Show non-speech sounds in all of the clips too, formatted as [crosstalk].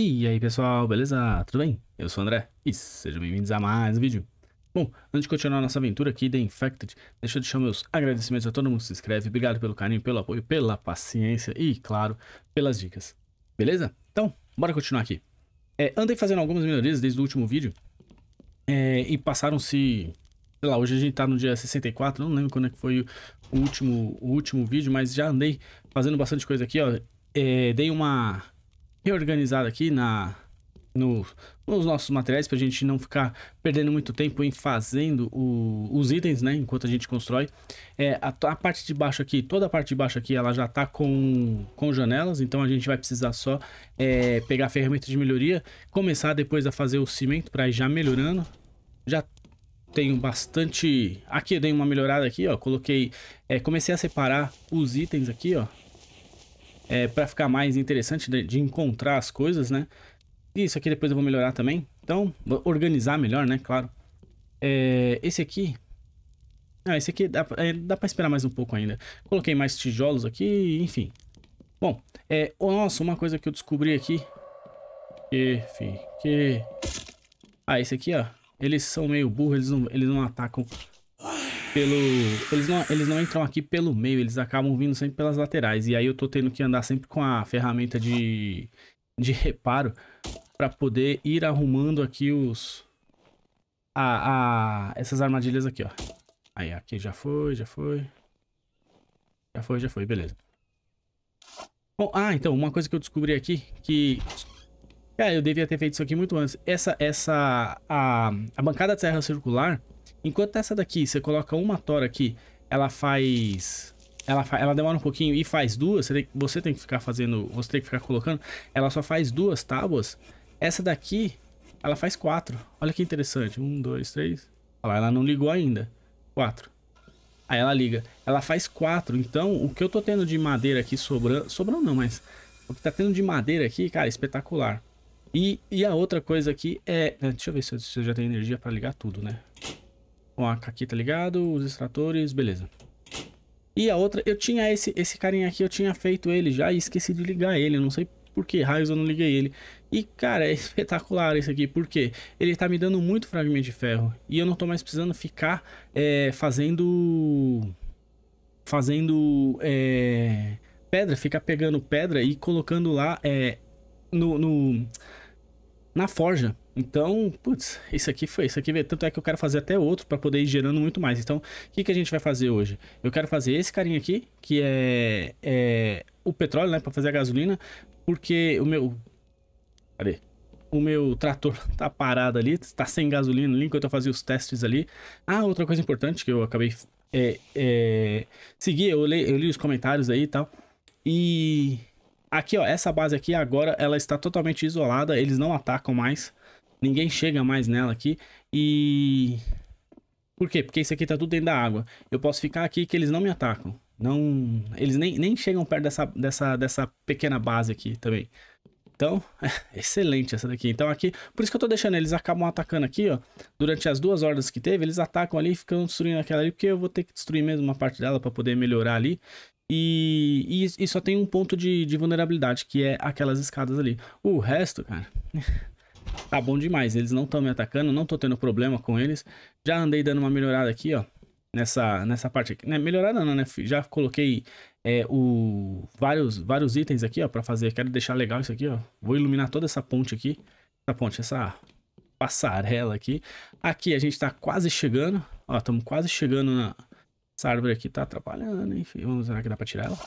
E aí pessoal, beleza? Tudo bem? Eu sou o André e sejam bem-vindos a mais um vídeo. Bom, antes de continuar nossa aventura aqui The Infected, deixa eu deixar meus agradecimentos a todo mundo que se inscreve, obrigado pelo carinho, pelo apoio, pela paciência e, claro, pelas dicas. Beleza? Então, bora continuar aqui. É, andei fazendo algumas melhorias desde o último vídeo é, e passaram-se... Sei lá, hoje a gente tá no dia 64, não lembro quando é que foi o último, o último vídeo, mas já andei fazendo bastante coisa aqui, ó. É, dei uma reorganizado aqui na no, nos nossos materiais para a gente não ficar perdendo muito tempo em fazendo o, os itens, né? Enquanto a gente constrói. É, a, a, parte de baixo aqui, toda a parte de baixo aqui, ela já está com, com janelas, então a gente vai precisar só é, pegar a ferramenta de melhoria, começar depois a fazer o cimento para ir já melhorando. Já tenho bastante... Aqui eu dei uma melhorada aqui, ó, coloquei... É, comecei a separar os itens aqui, ó, é, para ficar mais interessante de, de, encontrar as coisas, né? isso aqui depois eu vou melhorar também. Então, vou organizar melhor, né? Claro. É, esse aqui... Ah, esse aqui dá, é, dá para esperar mais um pouco ainda. Coloquei mais tijolos aqui, enfim. Bom, é... Oh, nossa, uma coisa que eu descobri aqui. Que, fi, que... Ah, esse aqui, ó. Eles são meio burros, eles não, eles não atacam pelo. Eles não, eles não entram aqui pelo meio, eles acabam vindo sempre pelas laterais. E aí eu tô tendo que andar sempre com a ferramenta de, de reparo para poder ir arrumando aqui os. A, a, essas armadilhas aqui, ó. Aí, aqui já foi, já foi. Já foi, já foi, beleza. Bom, ah, então, uma coisa que eu descobri aqui, que... Cara, é, eu devia ter feito isso aqui muito antes. Essa, essa, a, a bancada de serra circular, Enquanto essa daqui, você coloca uma tora aqui, ela faz... Ela, ela demora um pouquinho e faz duas, você tem, você tem que ficar fazendo, você tem que ficar colocando, ela só faz duas tábuas. Essa daqui, ela faz quatro. Olha que interessante. Um, dois, três. Olha lá, ela não ligou ainda. Quatro. Aí ela liga. Ela faz quatro. Então, o que eu tô tendo de madeira aqui sobrando... Sobrando não, mas... O que tá tendo de madeira aqui, cara, espetacular. E, e a outra coisa aqui é... Né, deixa eu ver se eu, se eu já tenho energia pra ligar tudo, né? com a tá ligado, os extratores, beleza. E a outra, eu tinha esse, esse carinha aqui, eu tinha feito ele já e esqueci de ligar ele, não sei por que raios eu não liguei ele. E, cara, é [laughs] espetacular isso aqui, porque ele tá me dando muito fragmento de ferro e eu não tô mais precisando ficar é, fazendo... fazendo... É, pedra, ficar pegando pedra e colocando lá é, no, no na forja. Então, putz, isso aqui foi, isso aqui veio. Tanto é que eu quero fazer até outro para poder ir gerando muito mais. Então, o que, que a gente vai fazer hoje? Eu quero fazer esse carinha aqui, que é, é o petróleo, né? Para fazer a gasolina. Porque o meu... Cadê? o meu trator [laughs] tá parado ali, tá sem gasolina ali, enquanto eu fazia os testes ali. Ah, outra coisa importante que eu acabei é, é, eu li, eu li os comentários aí e tal. E aqui, ó, essa base aqui agora, ela está totalmente isolada, eles não atacam mais. Ninguém chega mais nela aqui. E... Por quê? Porque isso aqui tá tudo dentro da água. Eu posso ficar aqui que eles não me atacam. Não... Eles nem, nem chegam perto dessa, dessa, dessa pequena base aqui também. Então, [laughs] excelente essa daqui. Então aqui, por isso que eu tô deixando, eles acabam atacando aqui, ó. Durante as duas hordas que teve, eles atacam ali e ficam destruindo aquela ali, porque eu vou ter que destruir mesmo uma parte dela para poder melhorar ali. E, e, e, só tem um ponto de, de vulnerabilidade, que é aquelas escadas ali. O resto, cara... [laughs] Tá bom demais. Eles não estão me atacando, não tô tendo problema com eles. Já andei dando uma melhorada aqui, ó. Nessa, nessa parte aqui. Né? Melhorada não, né? Já coloquei é, o, vários, vários itens aqui, ó, pra fazer. Quero deixar legal isso aqui, ó. Vou iluminar toda essa ponte aqui. Essa ponte, essa passarela aqui. Aqui a gente tá quase chegando. Ó, estamos quase chegando na... Essa árvore aqui tá atrapalhando, enfim. Vamos ver que dá pra tirar ela.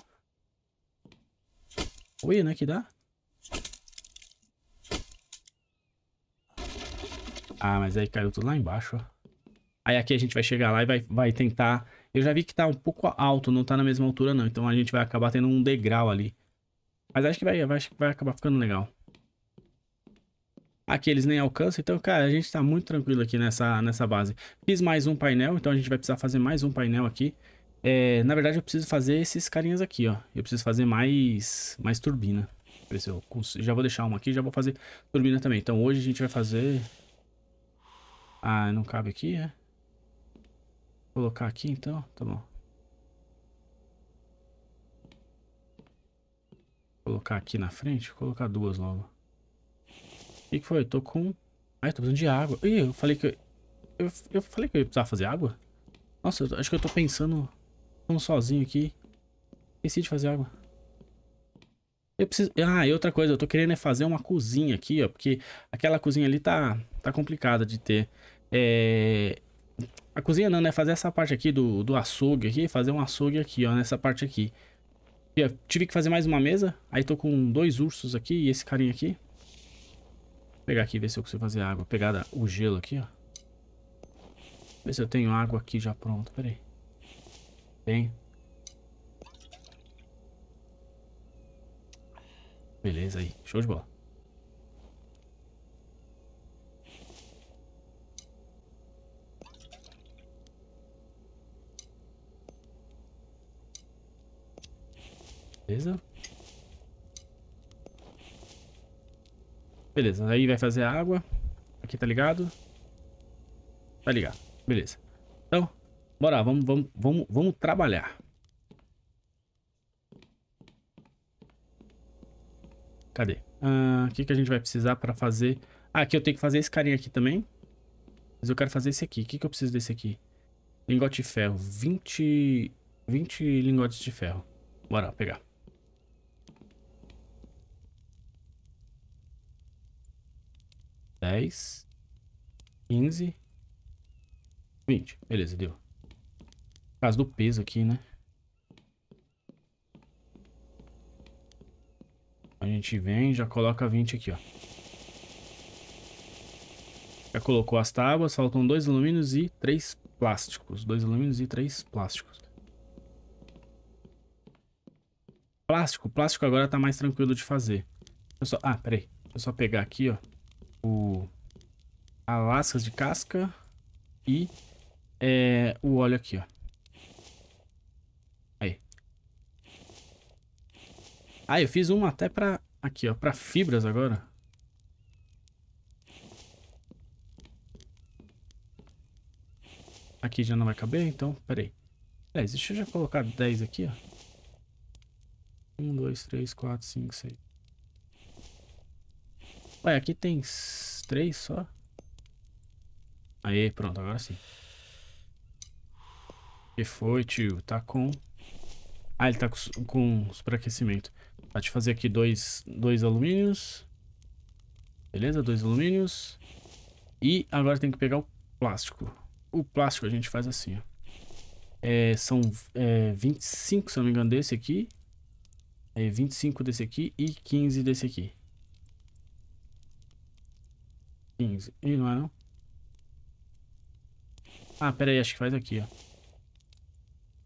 Oi, né, que dá? Ah, mas aí caiu tudo lá embaixo, ó. Aí aqui a gente vai chegar lá e vai, vai tentar... Eu já vi que tá um pouco alto, não tá na mesma altura não. Então a gente vai acabar tendo um degrau ali. Mas acho que vai, vai, vai acabar ficando legal. Aqui eles nem alcançam, então, cara, a gente tá muito tranquilo aqui nessa, nessa base. Fiz mais um painel, então a gente vai precisar fazer mais um painel aqui. É, na verdade, eu preciso fazer esses carinhas aqui, ó. Eu preciso fazer mais, mais turbina. Já vou deixar uma aqui, já vou fazer turbina também. Então hoje a gente vai fazer ah, não cabe aqui, é? Vou colocar aqui então, tá bom. Vou colocar aqui na frente, vou colocar duas logo. O que, foi? Eu tô com... Ai, tô precisando de água. Ih, eu falei que... Eu... eu, eu falei que eu ia precisar fazer água? Nossa, acho que eu tô pensando... Tô sozinho aqui. Esqueci de fazer água. Eu preciso. Ah, e outra coisa, eu tô querendo é fazer uma cozinha aqui, ó. Porque aquela cozinha ali tá, tá complicada de ter. É... A cozinha não, né? Fazer essa parte aqui do, do açougue aqui, fazer um açougue aqui, ó, nessa parte aqui. E, ó, tive que fazer mais uma mesa. Aí tô com dois ursos aqui e esse carinha aqui. Vou pegar aqui ver se eu consigo fazer água. pegar o gelo aqui, ó. Ver se eu tenho água aqui já pronta. Pera aí. Tem. Beleza aí, show de bola. Beleza. Beleza, aí vai fazer a água. Aqui tá ligado? Tá ligado, beleza. Então, bora, vamos, vamos, vamos, vamos trabalhar. Cadê? Ah, o que, que a gente vai precisar pra fazer? Ah, aqui eu tenho que fazer esse carinha aqui também. Mas eu quero fazer esse aqui. O que, que eu preciso desse aqui? Lingote de ferro. 20... 20 lingotes de ferro. Bora lá, pegar. Dez. Quinze. Vinte. Beleza, deu. Por causa do peso aqui, né? A gente vem, já coloca 20 aqui, ó. Já colocou as tábuas, faltam dois alumínios e três plásticos. Dois alumínios e três plásticos. Plástico, plástico agora tá mais tranquilo de fazer. Só... Ah, peraí. Deixa eu só pegar aqui, ó. O... Alascas de casca e é, o óleo aqui, ó. Ah, eu fiz uma até pra... Aqui, ó. Pra fibras agora. Aqui já não vai caber, então... Peraí. É, deixa eu já colocar 10 aqui, ó. 1, 2, 3, 4, 5, 6. Ué, aqui tem 3 só? Aí, pronto, agora sim. E foi, tio? Tá com... Ah, ele tá com, com superaquecimento. Pode fazer aqui dois, dois alumínios. Beleza, dois alumínios. E agora tem que pegar o plástico. O plástico a gente faz assim, ó. É, são é, 25, se eu não me engano, desse aqui. É, 25 desse aqui e 15 desse aqui. 15. Ih, não é não? Ah, pera aí, acho que faz aqui, ó.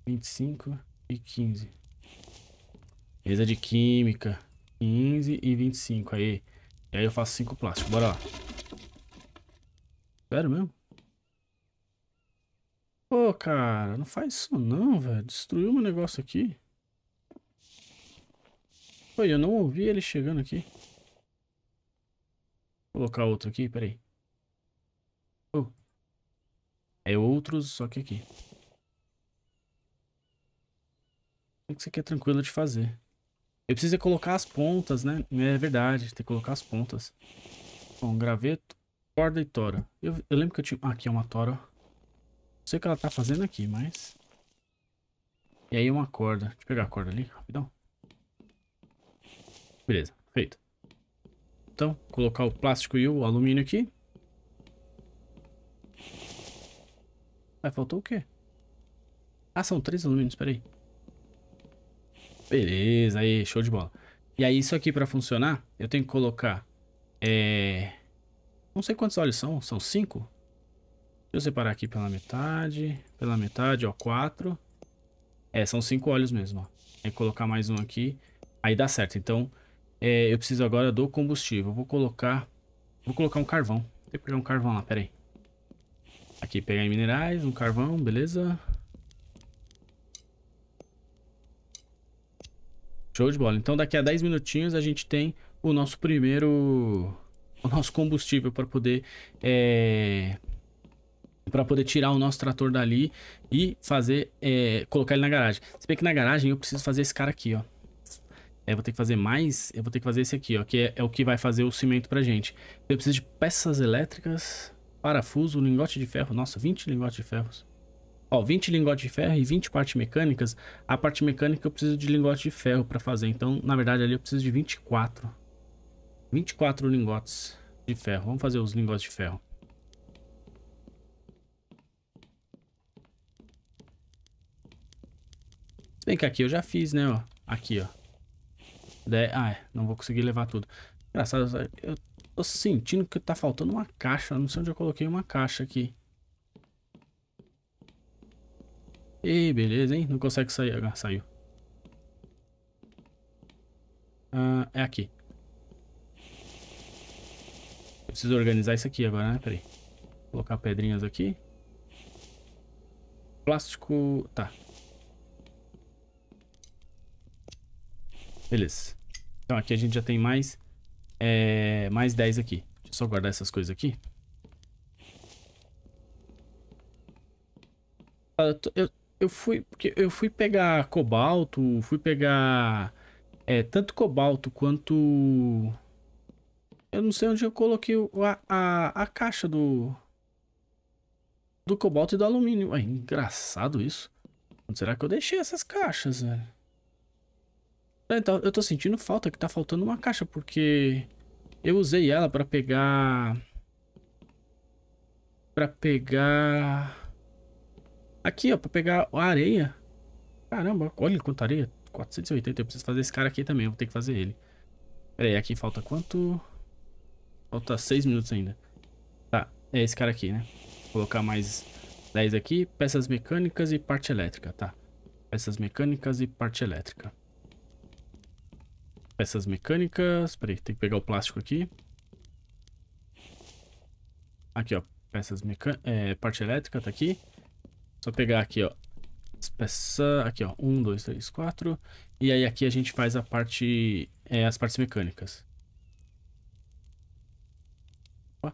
25 e 15. Mesa de química. 15 e 25. Aí. E aí eu faço 5 plásticos. Bora lá. Sério mesmo? Pô, cara, não faz isso não, velho. Destruiu meu negócio aqui. Pô, eu não ouvi ele chegando aqui. Vou colocar outro aqui, peraí. Oh. É outros, só que aqui. O que você quer é tranquilo de fazer. Eu preciso é colocar as pontas, né? É verdade, tem que colocar as pontas. Bom, graveto, corda e tora. Eu, eu lembro que eu tinha... Ah, aqui é uma tora. Não sei o que ela tá fazendo aqui, mas... E aí uma corda. Deixa eu pegar a corda ali, rapidão. Beleza, feito. Então, colocar o plástico e o alumínio aqui. Aí faltou o quê? Ah, são três alumínios, peraí. aí. Beleza, aí, show de bola. E aí, isso aqui pra funcionar, eu tenho que colocar... É... Não sei quantos olhos são, são cinco? Deixa eu separar aqui pela metade, pela metade, ó, quatro. É, são cinco olhos mesmo, ó. Tem que colocar mais um aqui, aí dá certo. Então, é, eu preciso agora do combustível. Vou colocar... Vou colocar um carvão. Tem que pegar um carvão lá, Peraí. Aqui, pegar em minerais, um carvão, beleza. Show de bola. Então daqui a 10 minutinhos a gente tem o nosso primeiro. O nosso combustível para poder. É, eh, para poder tirar o nosso trator dali e fazer. É, colocar ele na garagem. Se bem que na garagem eu preciso fazer esse cara aqui, ó. É, eu vou ter que fazer mais. Eu vou ter que fazer esse aqui, ó. Que é, é o que vai fazer o cimento pra gente. Eu preciso de peças elétricas, parafuso, lingote de ferro. Nossa, 20 lingotes de ferros. Ó, 20 lingotes de ferro e 20 partes mecânicas. A parte mecânica eu preciso de lingotes de ferro para fazer. Então, na verdade, ali eu preciso de 24. 24 lingotes de ferro. Vamos fazer os lingotes de ferro. Se bem que aqui eu já fiz, né, ó. Aqui, ó. De... Ah, é. Não vou conseguir levar tudo. Engraçado, eu tô sentindo que tá faltando uma caixa. Não sei onde eu coloquei uma caixa aqui. Ei, beleza, hein? Não consegue sair. Agora ah, saiu. Ah, é aqui. preciso organizar isso aqui agora, né? Peraí. Vou colocar pedrinhas aqui. Plástico... Tá. Beleza. Então aqui a gente já tem mais... É, mais 10 aqui. Deixa eu só guardar essas coisas aqui. Ah, eu, eu fui, porque eu fui pegar cobalto, fui pegar é, tanto cobalto quanto eu não sei onde eu coloquei a, a, a caixa do do cobalto e do alumínio. é engraçado isso. Onde será que eu deixei essas caixas, velho? Ah, então, eu tô sentindo falta que tá faltando uma caixa, porque eu usei ela pra pegar... Pra pegar... Aqui, ó, pra pegar a areia. Caramba, olha quanta areia. 480, eu preciso fazer esse cara aqui também, eu vou ter que fazer ele. Pera aí, aqui falta quanto? Falta 6 minutos ainda. Tá, é esse cara aqui, né? Vou colocar mais 10 aqui. Peças mecânicas e parte elétrica, tá. Peças mecânicas e parte elétrica. Peças mecânicas... Pera aí, tem que pegar o plástico aqui. Aqui, ó. Peças mecânicas... É, parte elétrica tá aqui. Só pegar aqui, ó. Peça, aqui, ó. Um, dois, três, quatro. E aí aqui a gente faz a parte... É, as partes mecânicas. Opa.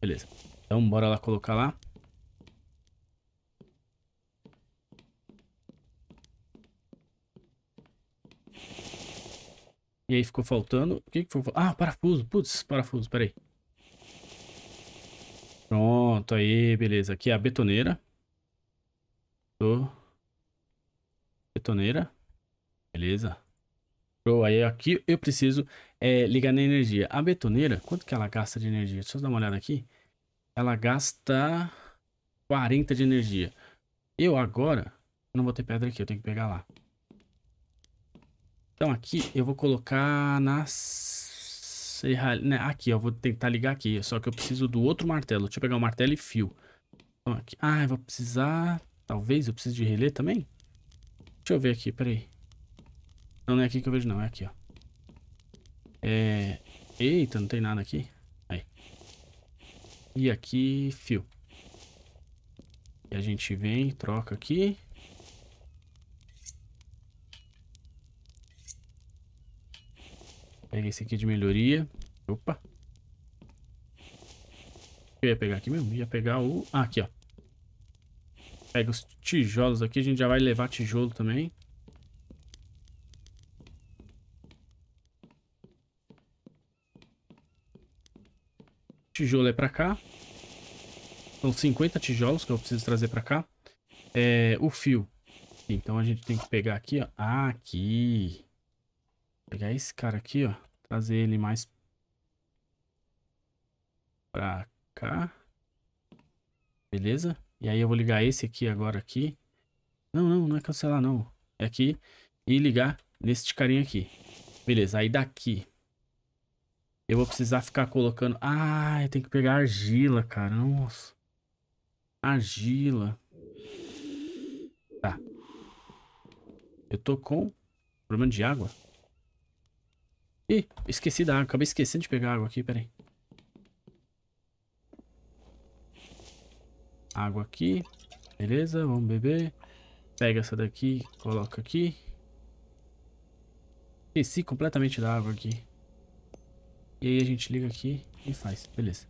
Beleza. Então, bora lá colocar lá. E aí ficou faltando... O que que foi? Ah, parafuso. Putz, parafuso, peraí. Pronto, aí, beleza. Aqui é a betoneira. Tô. Betoneira. Beleza. Show. Aí aqui eu preciso é, ligar na energia. A betoneira, quanto que ela gasta de energia? Deixa eu dar uma olhada aqui. Ela gasta 40 de energia. Eu agora... Eu não vou ter pedra aqui, eu tenho que pegar lá. Então aqui eu vou colocar nas né? Aqui, ó. Vou tentar ligar aqui. Só que eu preciso do outro martelo. Deixa eu pegar o martelo e fio. Então, aqui. Ah, eu vou precisar... Talvez eu precise de relé também? Deixa eu ver aqui, peraí. Não, não é aqui que eu vejo não. É aqui, ó. É... Eita, não tem nada aqui. Aí. E aqui, fio. E a gente vem, troca aqui. Pega esse aqui de melhoria. Opa. Eu ia pegar aqui mesmo? Ia pegar o... Ah, aqui, ó. Pega os tijolos aqui. A gente já vai levar tijolo também. Tijolo é pra cá. São 50 tijolos que eu preciso trazer pra cá. É, o fio. Então a gente tem que pegar aqui, ó. Aqui. Pegar esse cara aqui, ó. Trazer ele mais pra cá. Beleza? E aí eu vou ligar esse aqui agora aqui. Não, não, não é cancelar não. É aqui e ligar neste carinha aqui. Beleza, aí daqui. Eu vou precisar ficar colocando... Ah, eu tenho que pegar argila, cara. Nossa. Argila. Tá. Eu tô com problema de água. Ih, esqueci da água. Acabei esquecendo de pegar água aqui, peraí. Água aqui. Beleza, vamos beber. Pega essa daqui, coloca aqui. Esqueci completamente da água aqui. E aí a gente liga aqui e faz. Beleza.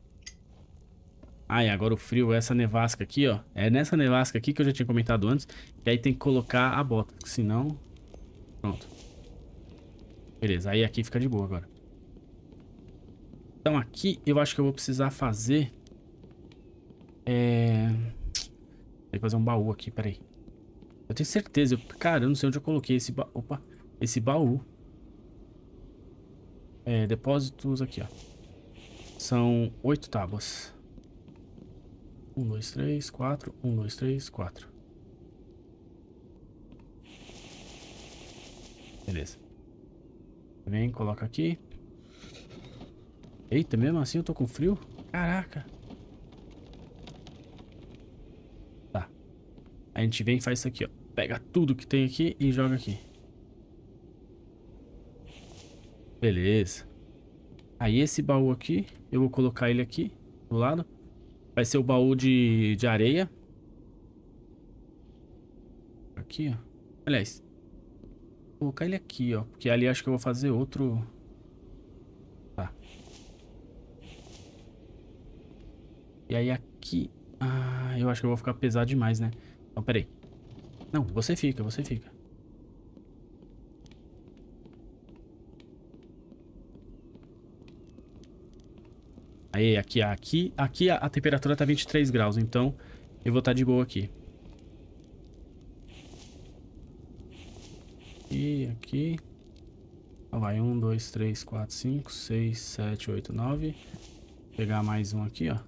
Ah, e agora o frio, essa nevasca aqui, ó. É nessa nevasca aqui que eu já tinha comentado antes. E aí tem que colocar a bota, senão... Pronto. Beleza, aí aqui fica de boa agora. Então aqui eu acho que eu vou precisar fazer... É... Tem que fazer um baú aqui, peraí. Eu tenho certeza. Eu... Cara, eu não sei onde eu coloquei esse baú. Opa, esse baú. É, depósitos aqui, ó. São oito tábuas. Um, dois, três, quatro. Um, dois, três, quatro. Beleza. Vem, coloca aqui. Eita, mesmo assim eu tô com frio? Caraca. Tá. A gente vem e faz isso aqui, ó. Pega tudo que tem aqui e joga aqui. Beleza. Aí esse baú aqui, eu vou colocar ele aqui, do lado. Vai ser o baú de, de areia. Aqui, ó. Aliás, colocar ele aqui, ó. Porque ali acho que eu vou fazer outro... Tá. E aí aqui... Ah, eu acho que eu vou ficar pesado demais, né? Então, peraí. Não, você fica, você fica. Aí, aqui, aqui, aqui a, a temperatura tá 23 graus, então eu vou estar tá de boa aqui. aqui, vai, um, dois, três, quatro, cinco, seis, sete, oito, nove. pegar mais um aqui, ó.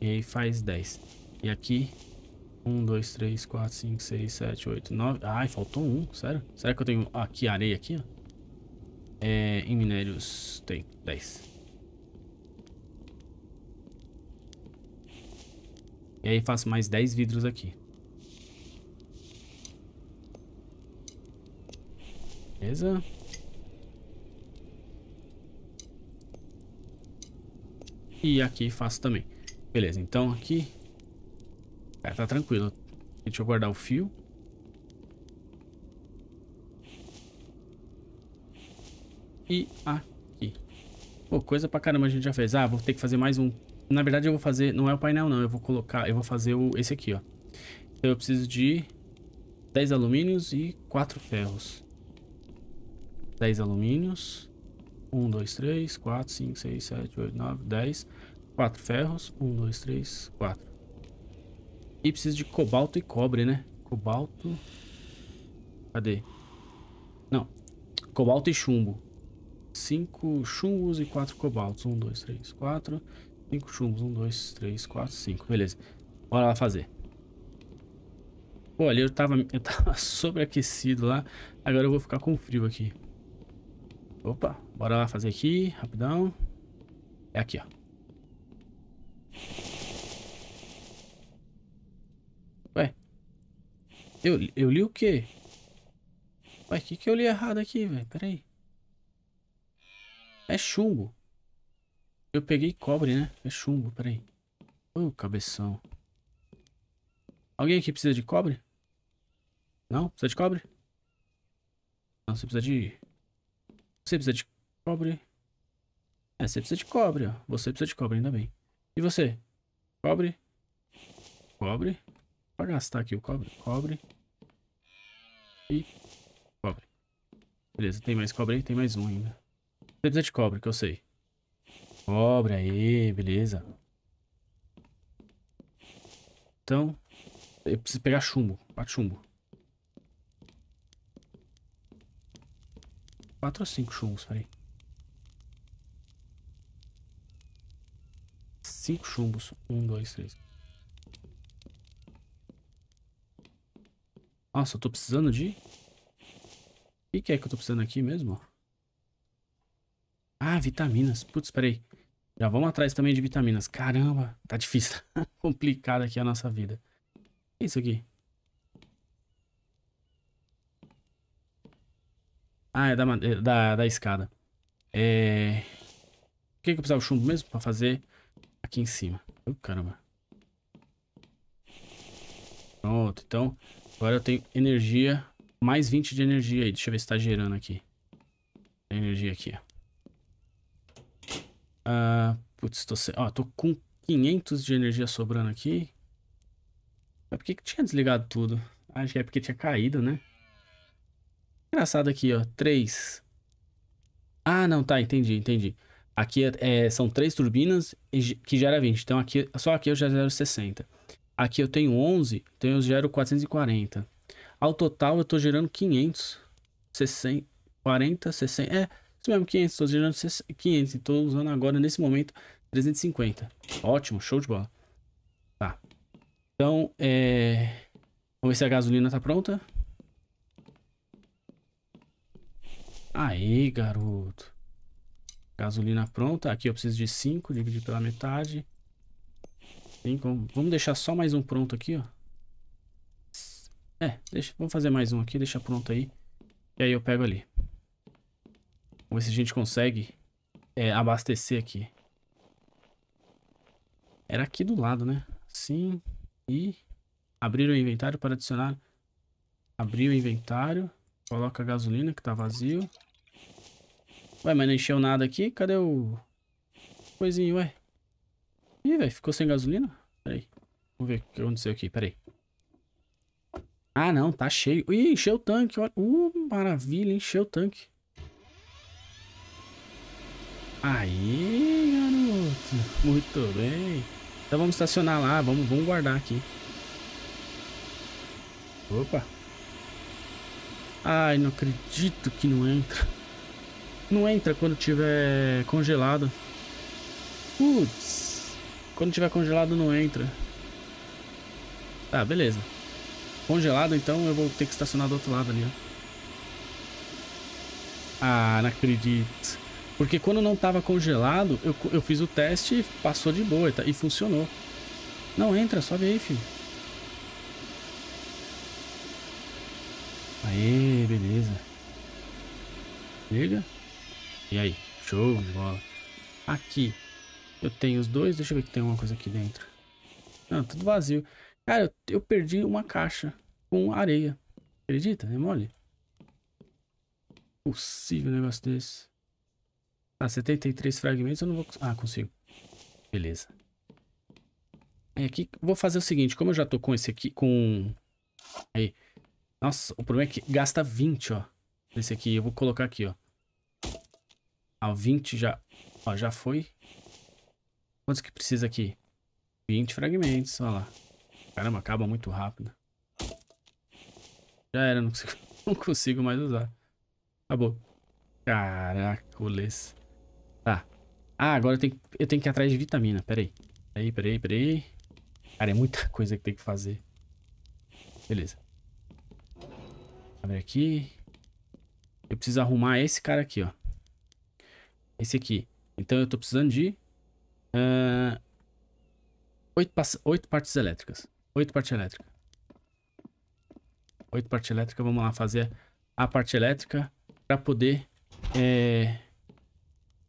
E aí faz dez. E aqui, um, dois, três, quatro, cinco, seis, sete, oito, nove. Ai, faltou um, sério? Será que eu tenho aqui areia aqui, ó? É, em minérios tem dez. E aí faço mais 10 vidros aqui. Beleza. E aqui faço também. Beleza, então aqui... É, tá tranquilo. Deixa eu guardar o fio. E aqui. Pô, coisa pra caramba a gente já fez. Ah, vou ter que fazer mais um. Na verdade eu vou fazer... Não é o painel não, eu vou colocar... Eu vou fazer o, esse aqui, ó. Então eu preciso de 10 alumínios e 4 ferros. 10 alumínios. 1, 2, 3, 4, 5, 6, 7, 8, 9, 10. 4 ferros. 1, 2, 3, 4. E preciso de cobalto e cobre, né? Cobalto. Cadê? Não. Cobalto e chumbo. 5 chumbos e 4 cobaltos. 1, 2, 3, 4. 5 chumbos. 1, 2, 3, 4, 5. Beleza. Bora lá fazer. Pô, ali eu tava, eu tava [laughs] sobreaquecido lá. Agora eu vou ficar com frio aqui. Opa, bora lá fazer aqui, rapidão. É aqui, ó. Ué. Eu, eu li o quê? Ué, o que que eu li errado aqui, velho? Peraí. É chumbo. Eu peguei cobre, né? É chumbo, peraí. aí. Ô, oh, cabeção. Alguém aqui precisa de cobre? Não? Precisa de cobre? Não, você precisa de... Você precisa de cobre. É, você precisa de cobre, ó. Você precisa de cobre, ainda bem. E você? Cobre. Cobre. Pra gastar aqui o cobre. Cobre. E cobre. Beleza, tem mais cobre aí? Tem mais um ainda. Você precisa de cobre, que eu sei. Cobre aí, beleza. Então, eu preciso pegar chumbo. Bate chumbo. quatro ou cinco chumbos, peraí. Cinco chumbos. Um, dois, três. Nossa, eu tô precisando de... O que, que é que eu tô precisando aqui mesmo? Ah, vitaminas. Putz, peraí. Já vamos atrás também de vitaminas. Caramba, tá difícil. [laughs] Tá complicada aqui a nossa vida. O que é isso aqui? Ah, é da, é da, da escada. É... O que, que eu precisava? de Chumbo mesmo pra fazer aqui em cima. Oh, caramba. Pronto, então agora eu tenho energia, mais 20 de energia aí. Deixa eu ver se tá gerando aqui. Tem energia aqui, ó. Ah, putz, tô, ó, tô com 500 de energia sobrando aqui. Mas por que que tinha desligado tudo? Acho que é porque tinha caído, né? Engraçado aqui, ó. Três. Ah, não, tá. Entendi, entendi. Aqui é, é são três turbinas que gera 20. Então, aqui, só aqui eu já gero 60. Aqui eu tenho 11, então eu gero 440. Ao total, eu tô gerando 500. 60, 40, 60... É, isso mesmo, 500. Tô gerando 500 e então tô usando agora, nesse momento, 350. Ótimo, show de bola. Tá. Então, é... Vamos ver se a gasolina tá pronta. Aí, garoto. Gasolina pronta. Aqui eu preciso de 5, dividir pela metade. Cinco. Vamos deixar só mais um pronto aqui, ó. É, deixa, vamos fazer mais um aqui, deixar pronto aí. E aí eu pego ali. Vamos ver se a gente consegue é, abastecer aqui. Era aqui do lado, né? Sim. E abrir o inventário para adicionar. Abrir o inventário. Coloca a gasolina que tá vazio. Ué, mas não encheu nada aqui? Cadê o... Coisinho, ué? Ih, velho, ficou sem gasolina? Peraí. Vamos ver o que aconteceu aqui, peraí. Ah, não, tá cheio. Ih, encheu o tanque, olha. Uh, maravilha, encheu o tanque. Aí, garoto. Muito bem. Então vamos estacionar lá, vamos, vamos guardar aqui. Opa. Ai, não acredito que não entra. Não entra quando tiver congelado. Putz. Quando tiver congelado não entra. Tá, beleza. Congelado então eu vou ter que estacionar do outro lado ali, ó. Ah, não acredito. Porque quando não tava congelado, eu, eu fiz o teste, e passou de boa e, tá, e funcionou. Não, entra, sobe aí, filho. Aê, beleza. Liga. E aí? Show de bola. Aqui. Eu tenho os dois. Deixa eu ver que tem alguma coisa aqui dentro. Não, ah, tudo vazio. Cara, eu, eu perdi uma caixa com areia. Acredita? É mole? Possível um negócio desse. Tá, ah, 73 fragmentos eu não vou... Ah, consigo. Beleza. Aí é, aqui, vou fazer o seguinte. Como eu já tô com esse aqui, com... Aí. Nossa, o problema é que gasta 20, ó. Esse aqui, eu vou colocar aqui, ó. Ó, 20 já. Ó, já foi. Quantos que precisa aqui? 20 fragmentos, olha lá. Caramba, acaba muito rápido. Já era, não [laughs] consigo, não consigo mais usar. Acabou. Caracoles. Tá. Ah, agora eu tenho, eu tenho que ir atrás de vitamina. Peraí. Peraí, peraí, peraí. Cara, é muita [laughs] coisa que tem que fazer. Beleza. Abre aqui. Eu preciso arrumar esse cara aqui, ó. Esse aqui. Então eu tô precisando de... Uh, oito, oito partes elétricas. Oito partes elétricas. Oito partes elétricas. Vamos lá fazer a parte elétrica para poder... É...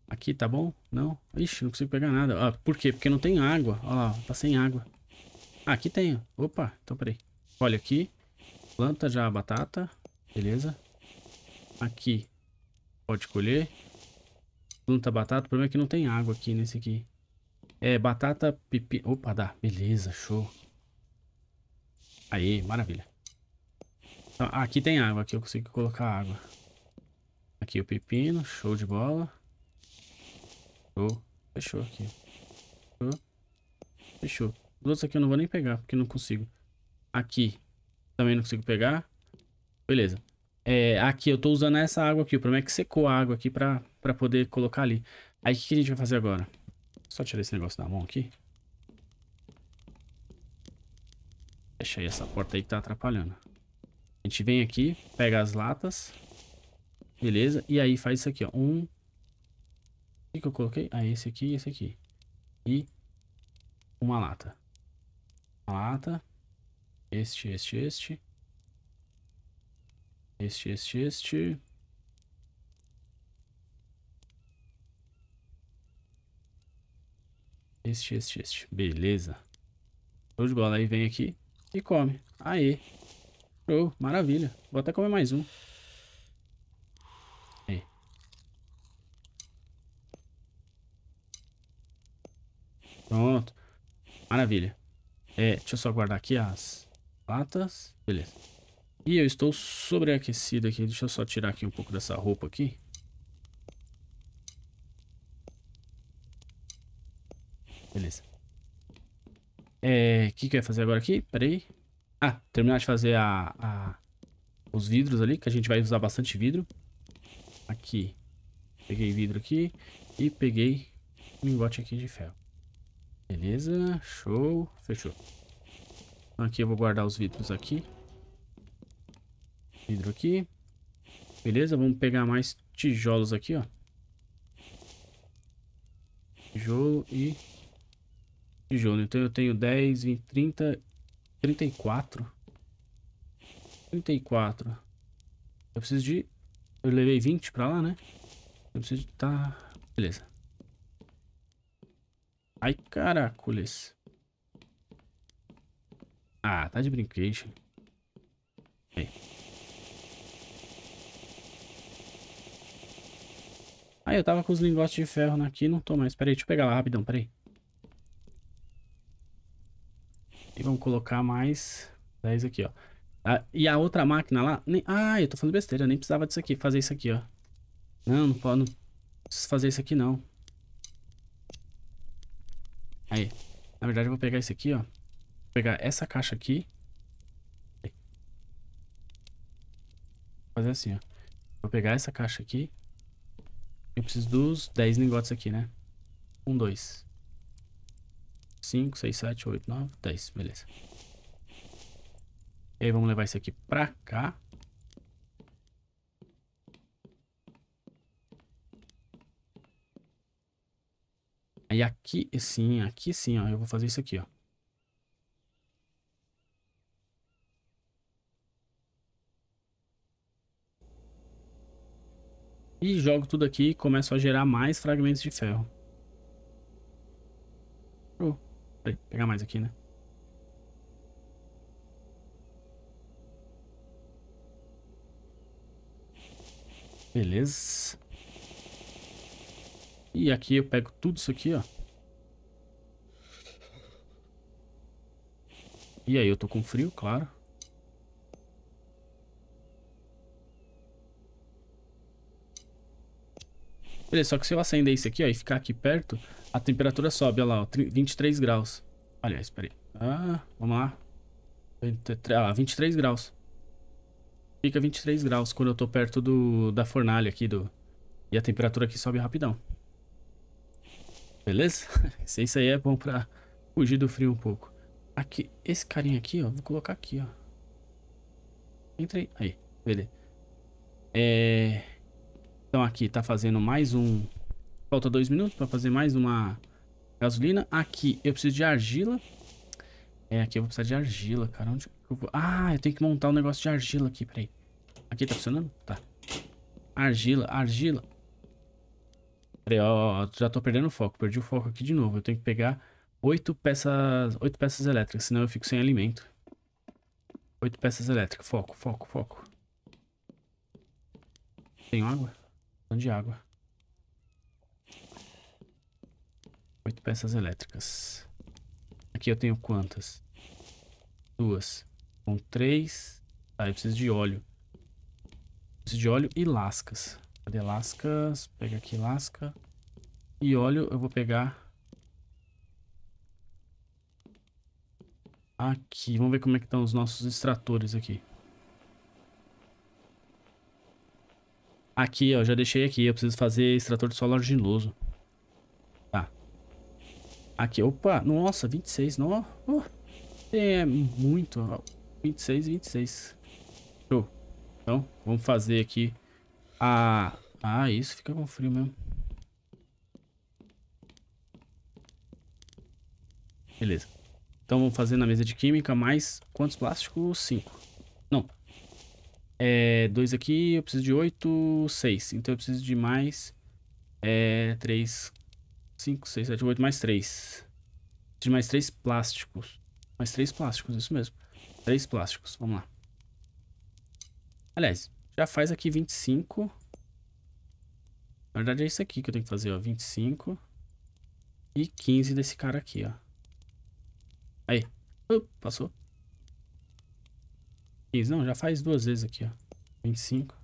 Aqui, tá bom? Não? Ixi, não consigo pegar nada. Ah, por quê? Porque não tem água. Olha lá, tá sem água. Ah, aqui tem. Opa, então peraí. Olha aqui. Planta já a batata. Beleza. Aqui. Pode colher. Planta batata. O problema é que não tem água aqui nesse aqui. É, batata pipi... Opa, dá. Beleza, show. Aí, maravilha. Então, aqui tem água. Aqui eu consigo colocar água. Aqui o pepino. Show de bola. Show. Fechou aqui. Show. Fechou. Os outros aqui eu não vou nem pegar, porque não consigo. Aqui. Também não consigo pegar. Beleza. É, aqui eu tô usando essa água aqui. O problema é que secou a água aqui pra para poder colocar ali. Aí o que, que a gente vai fazer agora? Só tirar esse negócio da mão aqui. Fecha aí essa porta aí que tá atrapalhando. A gente vem aqui, pega as latas. Beleza? E aí faz isso aqui, ó. Um. O que, que eu coloquei? Ah, esse aqui e esse aqui. E uma lata. Uma lata. Este, este, este. Este, este, este. Este, este, este. Beleza. Show de bola. Aí vem aqui e come. Aí. Show. Maravilha. Vou até comer mais um. Aí. É. Pronto. Maravilha. É, deixa eu só guardar aqui as latas. Beleza. E eu estou sobreaquecido aqui. Deixa eu só tirar aqui um pouco dessa roupa aqui. Beleza. É, o que que eu ia fazer agora aqui? Peraí. Ah, terminar de fazer a, a, os vidros ali, que a gente vai usar bastante vidro. Aqui. Peguei vidro aqui e peguei um lingote aqui de ferro. Beleza, show, fechou. Então, aqui eu vou guardar os vidros aqui. Vidro aqui. Beleza, vamos pegar mais tijolos aqui, ó. Tijolo e de Júnior. Né? Então eu tenho 10, 20, 30, 34. 34. Eu preciso de... Eu levei 20 pra lá, né? Eu preciso de... Tá... Beleza. Ai, caracoles. Ah, tá de brinquedo. Aí. Aí, eu tava com os lingotes de ferro aqui, não tô mais. Peraí, deixa eu pegar lá rapidão, peraí. E vamos colocar mais 10 aqui, ó. Ah, e a outra máquina lá... Nem... Ah, eu tô falando besteira. Eu nem precisava disso aqui. Fazer isso aqui, ó. Não, não, pode, não preciso fazer isso aqui, não. Aí. Na verdade, eu vou pegar isso aqui, ó. Vou pegar essa caixa aqui. Vou fazer assim, ó. Vou pegar essa caixa aqui. Eu preciso dos 10 lingotes aqui, né? Um, dois. 5, 6, 7, 8, 9, 10. Beleza. E aí vamos levar isso aqui pra cá. Aí aqui sim, aqui sim, ó. Eu vou fazer isso aqui, ó. E jogo tudo aqui e começo a gerar mais fragmentos de ferro. Show. Peraí, pegar mais aqui, né? Beleza. E aqui eu pego tudo isso aqui, ó. E aí, eu tô com frio, claro. Beleza, só que se eu acender isso aqui, ó, e ficar aqui perto, a temperatura sobe, olha lá, ó, 23 graus. Aliás, peraí. Ah, vamos lá. 23, ah, 23 graus. Fica 23 graus quando eu tô perto do, da fornalha aqui. do E a temperatura aqui sobe rapidão. Beleza? Isso [laughs] aí é bom pra fugir do frio um pouco. Aqui, esse carinha aqui, ó. Vou colocar aqui, ó. Entrei. Aí, beleza. É... Então aqui tá fazendo mais um Falta dois minutos para fazer mais uma gasolina. Aqui eu preciso de argila. É, aqui eu vou precisar de argila, cara. Onde eu vou? Ah, eu tenho que montar um negócio de argila aqui, peraí. Aqui tá funcionando? Tá. Argila, argila. Peraí, ó, ó, já tô perdendo o foco. Perdi o foco aqui de novo. Eu tenho que pegar oito peças, oito peças elétricas, senão eu fico sem alimento. Oito peças elétricas. Foco, foco, foco. Tem água? Tanto de água. Oito peças elétricas. Aqui eu tenho quantas? Duas. Com três. Ah, eu preciso de óleo. preciso de óleo e lascas. Cadê lascas? Pega aqui lasca. E óleo eu vou pegar... Aqui. Vamos ver como é que estão os nossos extratores aqui. Aqui, ó. Já deixei aqui. Eu preciso fazer extrator de solo argiloso. Aqui, opa, nossa, 26, não. Oh, é muito, 26, 26. Show. Então, vamos fazer aqui a... Ah, isso fica com frio mesmo. Beleza. Então vamos fazer na mesa de química mais quantos plásticos? 5. Não. É, 2 aqui, eu preciso de 8, 6. Então eu preciso de mais é, 3, 5, 6, 7, 8, mais 3. De mais 3 plásticos. Mais 3 plásticos, isso mesmo. 3 plásticos, vamos lá. Aliás, já faz aqui 25. Na verdade é isso aqui que eu tenho que fazer, ó. 25 e 15 desse cara aqui, ó. Aí. Uh, passou. 15. Não, já faz duas vezes aqui, ó. 25.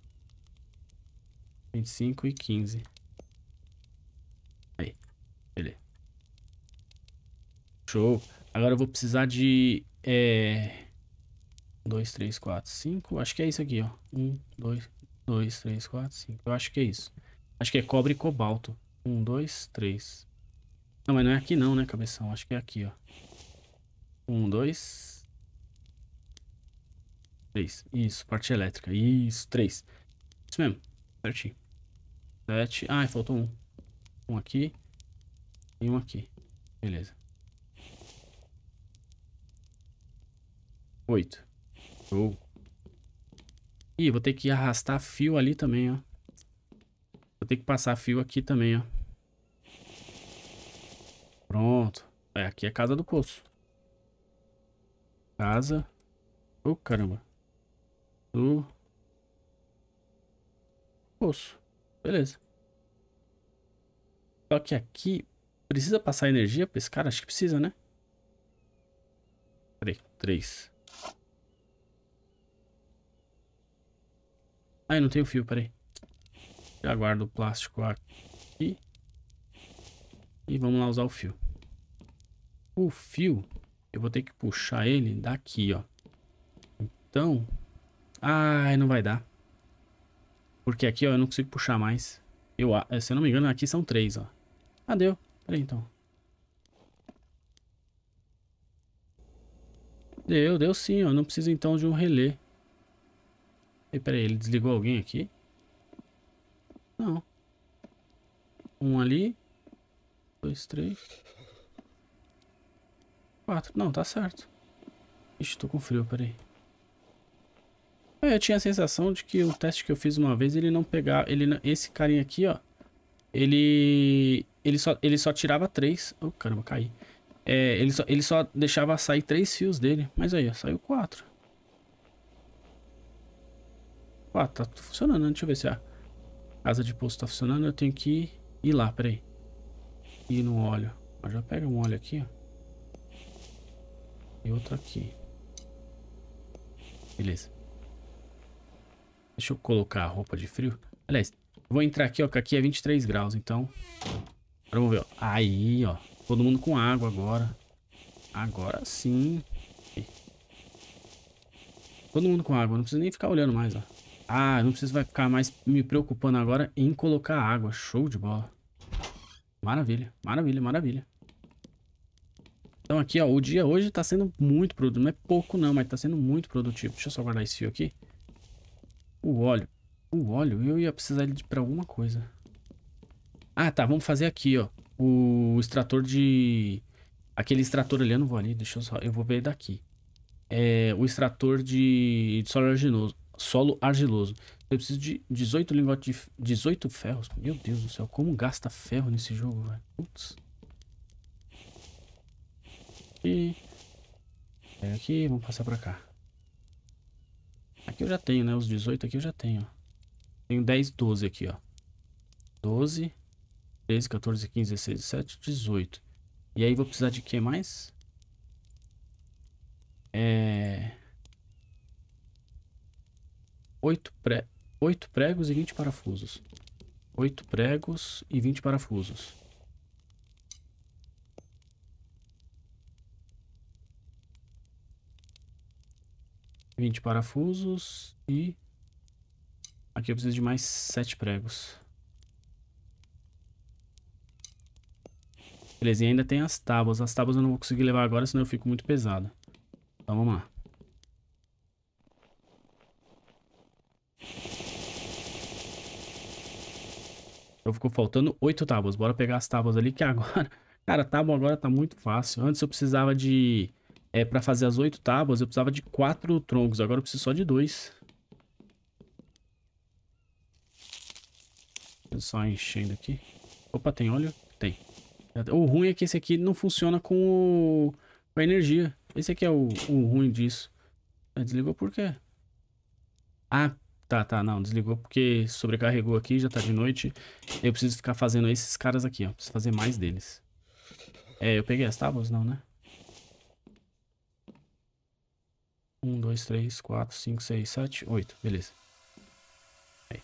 25 e 15. Show. Agora eu vou precisar de... É... 2, 3, 4, 5. Acho que é isso aqui, ó. 1, 2, 2, 3, 4, 5. Eu acho que é isso. Acho que é cobre e cobalto. 1, 2, 3. Não, mas não é aqui não, né, cabeção? Acho que é aqui, ó. 1, 2... 3. Isso, parte elétrica. Isso, 3. Isso mesmo. Certinho. 7. Ah, faltou um. Um aqui. E um aqui. Beleza. Oito. Show. Ih, vou ter que arrastar fio ali também, ó. Vou ter que passar fio aqui também, ó. Pronto. É, aqui é casa do poço. Casa. Ô, oh, caramba. Do... Poço. Beleza. Só que aqui... Precisa passar energia pra esse cara? Acho que precisa, né? Peraí, três. Ah, eu não tenho fio, peraí. Já guardo o plástico aqui. E vamos lá usar o fio. O fio, eu vou ter que puxar ele daqui, ó. Então... Ai, não vai dar. Porque aqui, ó, eu não consigo puxar mais. Eu, se eu não me engano, aqui são três, ó. Ah, deu. Peraí, então. Deu, deu sim, ó. Não precisa, então, de um relé. E peraí, ele desligou alguém aqui? Não. Um ali. Dois, três. Quatro. Não, tá certo. Ixi, tô com frio, peraí. É, eu tinha a sensação de que o teste que eu fiz uma vez, ele não pegava... Ele, esse carinha aqui, ó. Ele... Ele só, ele só tirava três. Oh, caramba, caí. É, ele, só, ele só deixava sair três fios dele. Mas aí, ó, saiu quatro. Ó, ah, tá funcionando, né? deixa eu ver se a casa de posto tá funcionando. Eu tenho que ir lá, peraí. Ir no óleo. Ó, já pega um óleo aqui, ó. E outro aqui. Beleza. Deixa eu colocar a roupa de frio. Aliás, vou entrar aqui, ó, que aqui é 23 graus, então... Agora vamos ver, ó. Aí, ó. Todo mundo com água agora. Agora sim. Todo mundo com água, não precisa nem ficar olhando mais, ó. Ah, não preciso vai ficar mais me preocupando agora em colocar água. Show de bola. Maravilha, maravilha, maravilha. Então aqui, ó, o dia hoje tá sendo muito produtivo. Não é pouco não, mas tá sendo muito produtivo. Deixa eu só guardar esse fio aqui. O óleo. O óleo, eu ia precisar ele pra alguma coisa. Ah, tá, vamos fazer aqui, ó. O extrator de... Aquele extrator ali, eu não vou ali, deixa eu só... Eu vou ver daqui. É, o extrator de, de arginoso solo argiloso. Eu preciso de 18 lingotes de... 18 ferros? Meu Deus do céu, como gasta ferro nesse jogo, velho. Putz. E... Pega aqui, vamos passar pra cá. Aqui eu já tenho, né? Os 18 aqui eu já tenho. Tenho 10, 12 aqui, ó. 12, 13, 14, 15, 16, 17, 18. E aí vou precisar de que mais? É... 8, pre... 8 pregos e 20 parafusos. 8 pregos e 20 parafusos. Vinte parafusos e... Aqui eu preciso de mais sete pregos. Beleza, e ainda tem as tábuas. As tábuas eu não vou conseguir levar agora, senão eu fico muito pesado. Então vamos lá. Então ficou faltando oito tábuas. Bora pegar as tábuas ali, que [laughs] agora... Cara, tábua agora tá muito fácil. Antes eu precisava de... É, pra fazer as oito tábuas, eu precisava de quatro troncos. Agora eu preciso só de dois. Só enchendo aqui. Opa, tem óleo? Tem. O ruim é que esse aqui não funciona com, o... com a energia. Esse aqui é o, o ruim disso. Desligou por quê? Ah, Tá, tá, não, desligou porque sobrecarregou aqui, já tá de noite. Eu preciso ficar fazendo esses caras aqui, ó. Preciso fazer mais deles. É, eu peguei as tábuas? Não, né? Um, dois, três, quatro, cinco, seis, sete, oito. Beleza. Aí.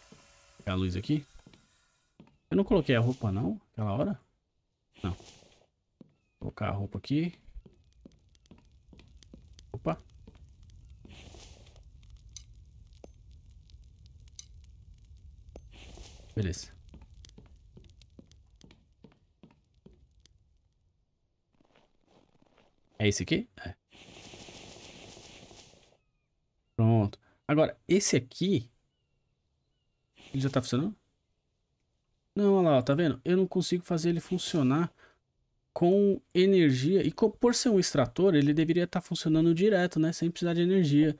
a luz aqui. Eu não coloquei a roupa, não? Aquela hora? Não. Vou colocar a roupa aqui. Beleza. É esse aqui? É. Pronto. Agora, esse aqui... Ele já tá funcionando? Não, olha lá, tá vendo? Eu não consigo fazer ele funcionar com energia. E por ser um extrator, ele deveria estar tá funcionando direto, né? Sem precisar de energia.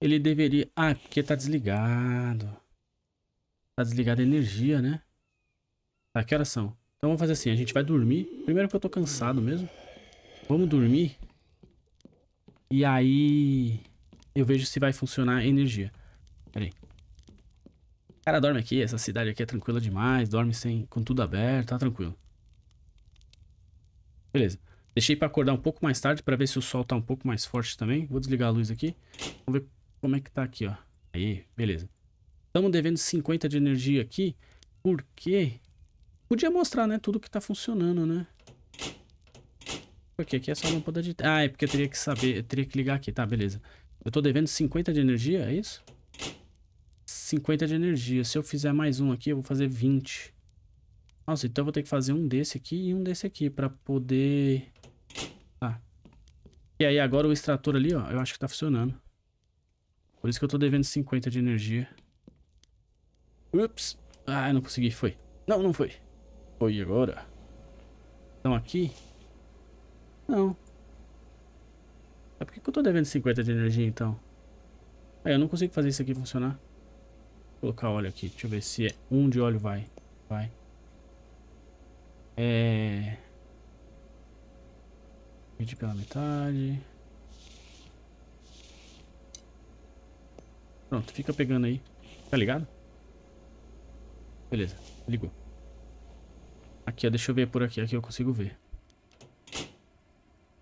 Ele deveria... Ah, porque tá desligado. Tá desligada a energia, né? Tá, que horas são? Então vamos fazer assim, a gente vai dormir. Primeiro que eu tô cansado mesmo. Vamos dormir. E aí... Eu vejo se vai funcionar a energia. Pera aí. O cara dorme aqui, essa cidade aqui é tranquila demais. Dorme sem, com tudo aberto, tá tranquilo. Beleza. Deixei pra acordar um pouco mais tarde pra ver se o sol tá um pouco mais forte também. Vou desligar a luz aqui. Vamos ver como é que tá aqui, ó. Aí, beleza. Estamos devendo 50 de energia aqui, porque podia mostrar, né, tudo que tá funcionando, né? Porque aqui é só lâmpada de... Ah, é porque eu teria que saber, teria que ligar aqui, tá, beleza. Eu tô devendo 50 de energia, é isso? 50 de energia. Se eu fizer mais um aqui, eu vou fazer 20. Nossa, então eu vou ter que fazer um desse aqui e um desse aqui pra poder... Tá. E aí agora o extrator ali, ó, eu acho que tá funcionando. Por isso que eu tô devendo 50 de energia. Ups. Ah, não consegui. Foi. Não, não foi. Foi agora. Então aqui. Não. É porque que eu tô devendo 50 de energia então? Aí é, eu não consigo fazer isso aqui funcionar. Vou colocar óleo aqui. Deixa eu ver se é um de óleo vai. Vai. É... Dividir pela metade. Pronto, fica pegando aí. Tá ligado? Beleza, ligou. Aqui, ó, deixa eu ver por aqui. Aqui eu consigo ver.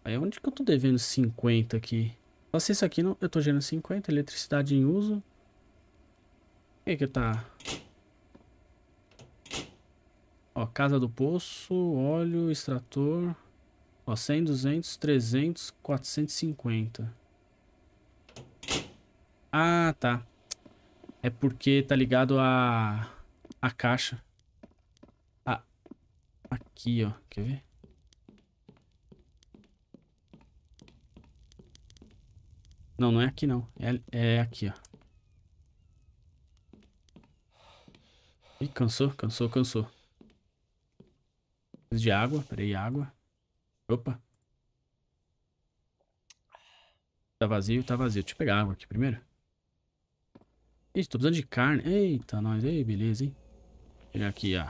Aí onde que eu tô devendo 50 aqui? Só se isso aqui não... Eu tô gerando 50, eletricidade em uso. O que que tá... Ó, casa do poço, óleo, extrator... Ó, 100, 200, 300, 450. Ah, tá. É porque tá ligado a a caixa. Ah, aqui, ó. Quer ver? Não, não é aqui, não. É, é aqui, ó. Ih, cansou, cansou, cansou. Preciso de água. Peraí, água. Opa. Tá vazio, tá vazio. Deixa eu pegar água aqui primeiro. Ih, tô precisando de carne. Eita, nós. Ei, beleza, hein? Pegar aqui, ó.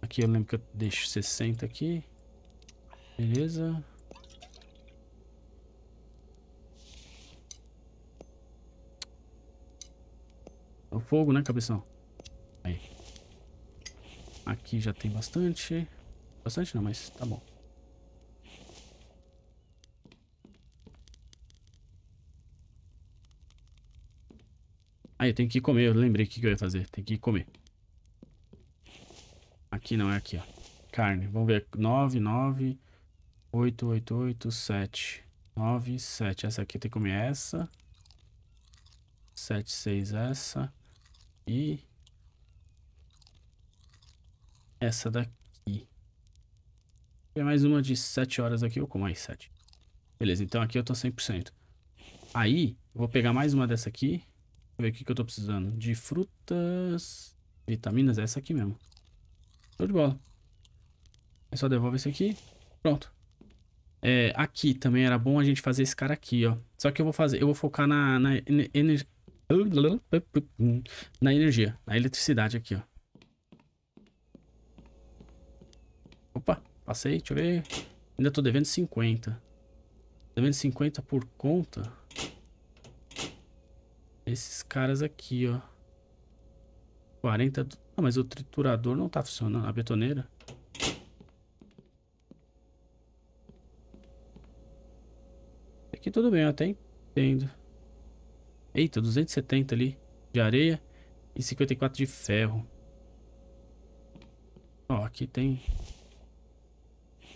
Aqui eu lembro que eu deixo 60 aqui. Beleza. É o fogo, né, cabeção? Aí. Aqui já tem bastante. Bastante não, mas tá bom. Aí ah, eu tenho que comer. Eu lembrei o que, que eu ia fazer. Tem que comer. Aqui não, é aqui, ó. Carne. Vamos ver. 9, 9, 8, 8, 8, 7. 9, 7. Essa aqui tem que comer essa. 7, 6, essa. E... Essa daqui. Tem mais uma de 7 horas aqui. Eu como aí 7. Beleza, então aqui eu tô 100%. Aí, eu vou pegar mais uma dessa aqui ver o que, que eu tô precisando. De frutas, vitaminas, é essa aqui mesmo. Show de bola. É só devolve esse aqui. Pronto. É, aqui também era bom a gente fazer esse cara aqui, ó. Só que eu vou fazer, eu vou focar na, na, energia na energia, na eletricidade aqui, ó. Opa, passei, deixa eu ver. Ainda tô devendo 50. Devendo 50 por conta. Esses caras aqui, ó. 40... Ah, mas o triturador não tá funcionando. A betoneira. Aqui tudo bem, eu até entendo. Eita, 270 ali de areia e 54 de ferro. Ó, aqui tem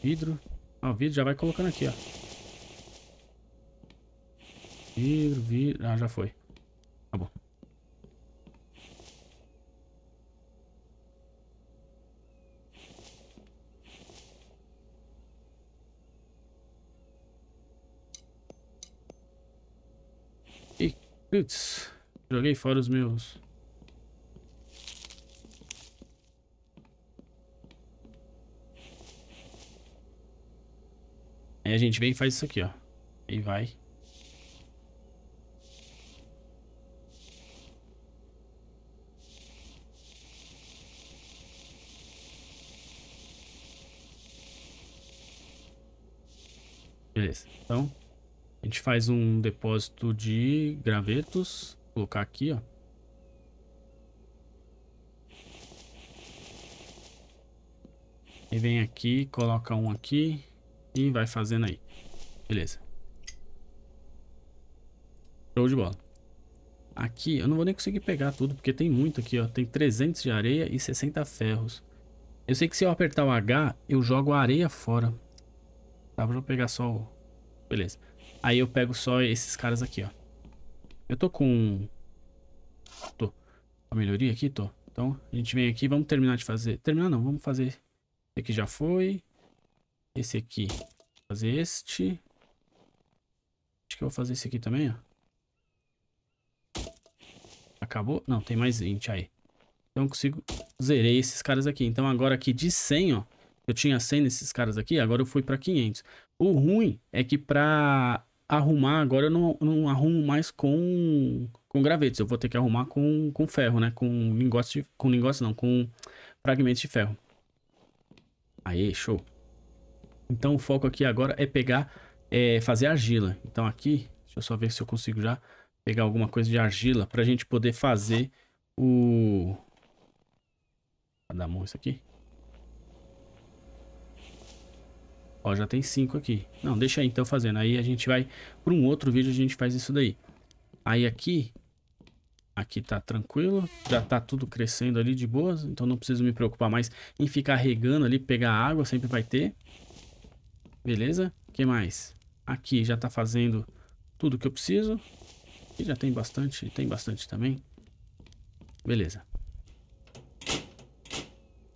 vidro. Ó, o vidro já vai colocando aqui, ó. Vidro, vidro. Ah, já foi. Tá bom. E, putz, joguei fora os meus... Aí a gente vem e faz isso aqui, ó. Aí vai. Beleza. Então, a gente faz um depósito de gravetos. Vou colocar aqui, ó. E vem aqui, coloca um aqui e vai fazendo aí. Beleza. Show de bola. Aqui, eu não vou nem conseguir pegar tudo, porque tem muito aqui, ó. Tem 300 de areia e 60 ferros. Eu sei que se eu apertar o H, eu jogo a areia fora. Tá, vou pegar só o... Beleza. Aí eu pego só esses caras aqui, ó. Eu tô com... Tô. A melhoria aqui? Tô. Então, a gente vem aqui, vamos terminar de fazer... Terminar não, vamos fazer... Esse aqui já foi. Esse aqui. Vou fazer este. Acho que eu vou fazer esse aqui também, ó. Acabou? Não, tem mais 20 aí. Então, consigo... Zerei esses caras aqui. Então, agora aqui de 100, ó eu tinha 100 nesses caras aqui, agora eu fui para 500. O ruim é que para arrumar, agora eu não, não arrumo mais com, com gravetos. Eu vou ter que arrumar com, com ferro, né? Com lingote, com lingote não, com fragmentos de ferro. Aí show. Então o foco aqui agora é pegar, é, fazer argila. Então aqui, deixa eu só ver se eu consigo já pegar alguma coisa de argila pra gente poder fazer o... Vai dar mão isso aqui? Ó, já tem cinco aqui. Não, deixa aí então fazendo. Aí a gente vai para um outro vídeo a gente faz isso daí. Aí aqui aqui tá tranquilo, já tá tudo crescendo ali de boas, então não preciso me preocupar mais em ficar regando ali, pegar água, sempre vai ter. Beleza? que mais? Aqui já tá fazendo tudo que eu preciso. E já tem bastante, tem bastante também. Beleza.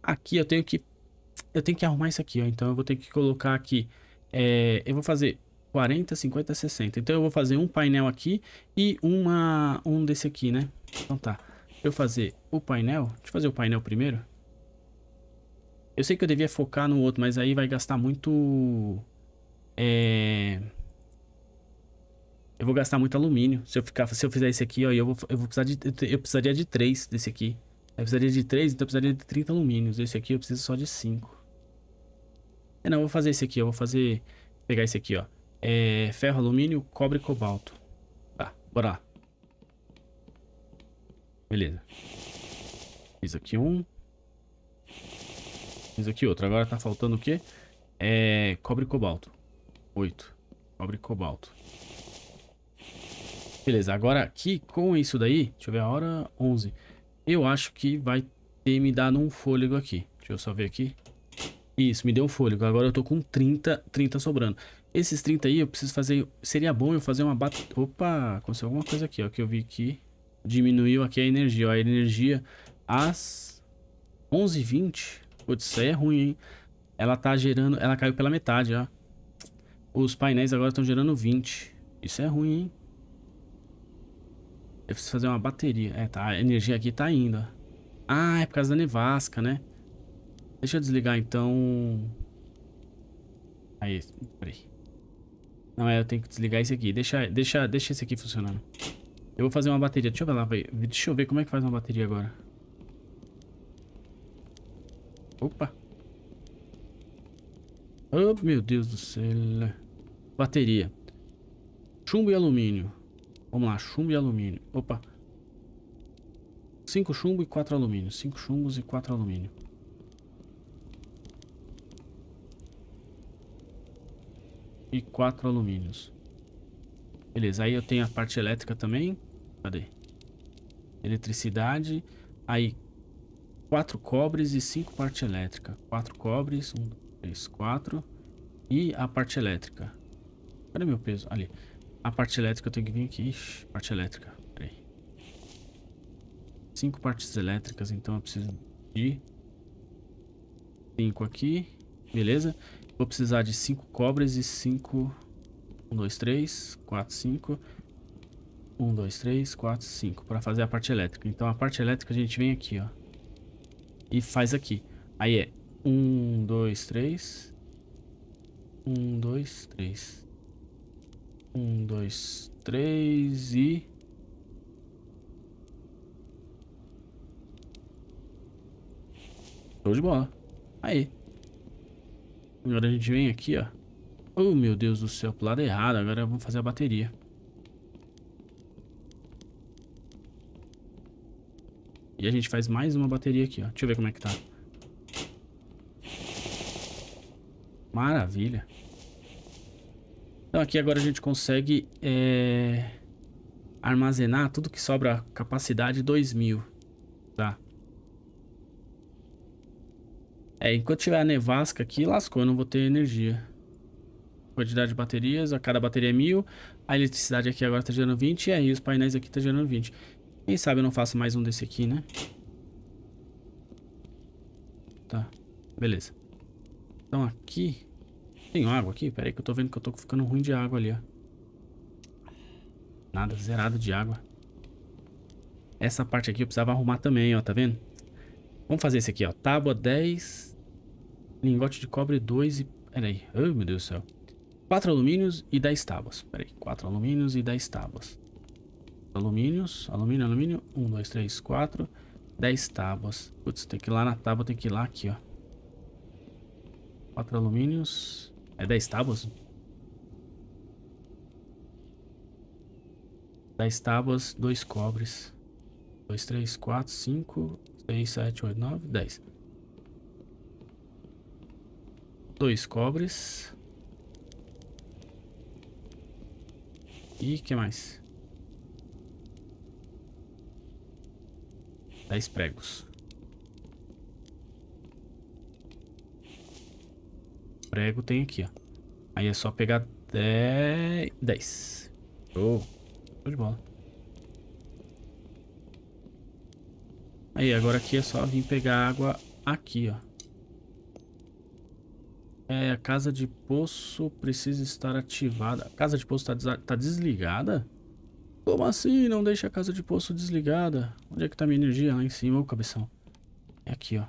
Aqui eu tenho que eu tenho que arrumar isso aqui, ó. Então eu vou ter que colocar aqui, é, eu vou fazer 40, 50, 60. Então eu vou fazer um painel aqui e uma, um desse aqui, né? Então tá. Eu fazer o painel, deixa eu fazer o painel primeiro. Eu sei que eu devia focar no outro, mas aí vai gastar muito... É... Eu vou gastar muito alumínio. Se eu, ficar, se eu fizer esse aqui, ó, eu, vou, eu vou precisar de... Eu precisaria de 3 desse aqui. Eu precisaria de 3, então eu precisaria de 30 alumínios. Esse aqui eu preciso só de 5. É, não, vou fazer esse aqui, eu vou fazer... Pegar esse aqui, ó. É, ferro, alumínio, cobre e cobalto. Tá, bora lá. Beleza. Fiz aqui um. Fiz aqui outro. Agora tá faltando o quê? É... Cobre e cobalto. Oito. Cobre e cobalto. Beleza, agora aqui com isso daí, deixa eu ver a hora, 11. Eu acho que vai ter me dado um fôlego aqui. Deixa eu só ver aqui. Isso, me deu um fôlego. Agora eu tô com 30, 30 sobrando. Esses 30 aí eu preciso fazer... Seria bom eu fazer uma bate... Opa, aconteceu alguma coisa aqui, ó. Que eu vi que diminuiu aqui a energia, ó. A energia às 11h20. Putz, isso aí é ruim, hein? Ela tá gerando... Ela caiu pela metade, ó. Os painéis agora estão gerando 20. Isso é ruim, hein? Eu preciso fazer uma bateria. É, tá. A energia aqui tá indo, ó. Ah, é por causa da nevasca, né? Deixa eu desligar então. Aí, peraí. Não, é, eu tenho que desligar esse aqui. Deixa, deixa, deixa esse aqui funcionando. Eu vou fazer uma bateria. Deixa eu ver lá, deixa eu ver como é que faz uma bateria agora. Opa. Oh, meu Deus do céu. Bateria. Chumbo e alumínio. Vamos lá, chumbo e alumínio. Opa. 5 chumbo e 4 alumínio. 5 chumbos e 4 alumínio. e quatro alumínios. Beleza, aí eu tenho a parte elétrica também. Cadê? Eletricidade. Aí, quatro cobres e cinco parte elétrica. Quatro cobres, um, três, quatro. E a parte elétrica. Cadê meu peso? Ali. A parte elétrica eu tenho que vir aqui. Ixi, parte elétrica. Peraí. Cinco partes elétricas, então eu preciso de... Cinco aqui. Beleza? Vou precisar de 5 cobras e 5... 1, 2, 3, 4, 5... 1, 2, 3, 4, 5 para fazer a parte elétrica. Então a parte elétrica a gente vem aqui, ó. E faz aqui. Aí é 1, 2, 3. 1, 2, 3. 1, 2, 3 e... Show de bola. Aí. Agora a gente vem aqui, ó. Oh, meu Deus do céu, pro lado errado. Agora vamos fazer a bateria. E a gente faz mais uma bateria aqui, ó. Deixa eu ver como é que tá. Maravilha. Então aqui agora a gente consegue é, armazenar tudo que sobra capacidade 2000, tá? É, enquanto tiver a nevasca aqui, lascou, eu não vou ter energia. Quantidade de baterias, a cada bateria é mil. A eletricidade aqui agora tá gerando 20 e aí os painéis aqui tá gerando 20. Quem sabe eu não faço mais um desse aqui, né? Tá, beleza. Então aqui... Tem água aqui? Pera aí que eu tô vendo que eu tô ficando ruim de água ali, ó. Nada, zerado de água. Essa parte aqui eu precisava arrumar também, ó, tá vendo? Vamos fazer esse aqui, ó. Tábua 10, lingote de cobre 2 e... Peraí. Ai, meu Deus do céu. 4 alumínios e 10 tábuas. Peraí. 4 alumínios e 10 tábuas. Alumínios, alumínio, alumínio. 1, 2, 3, 4. 10 tábuas. Putz, tem que ir lá na tábua, tem que ir lá aqui, ó. 4 alumínios. É 10 tábuas? 10 tábuas, 2 cobres. 2, 3, 4, 5, 6, 7, 8, 9, 10. Dois cobres. E que mais? 10 pregos. Prego tem aqui, ó. Aí é só pegar 10. 10. Show. Show de bola. Aí, agora aqui é só vir pegar água aqui, ó. É, a casa de poço precisa estar ativada. A casa de poço tá, tá desligada? Como assim? Não deixa a casa de poço desligada. Onde é que tá minha energia? Lá em cima, ô cabeção. É aqui, ó.